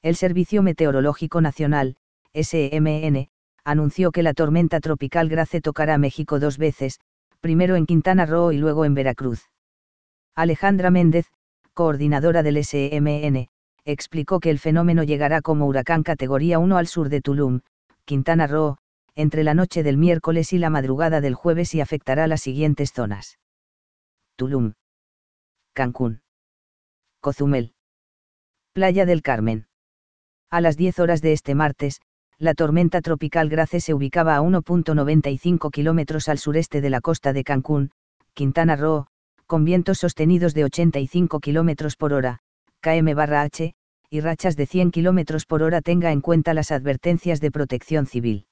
El Servicio Meteorológico Nacional, SMN, e anunció que la tormenta tropical Grace tocará México dos veces, primero en Quintana Roo y luego en Veracruz. Alejandra Méndez, coordinadora del SMN, e explicó que el fenómeno llegará como huracán categoría 1 al sur de Tulum, Quintana Roo, entre la noche del miércoles y la madrugada del jueves y afectará las siguientes zonas. Tulum. Cancún. Cozumel. Playa del Carmen. A las 10 horas de este martes, la tormenta tropical Grace se ubicaba a 1.95 kilómetros al sureste de la costa de Cancún, Quintana Roo, con vientos sostenidos de 85 kilómetros por hora, km/h, y rachas de 100 kilómetros por hora. Tenga en cuenta las advertencias de protección civil.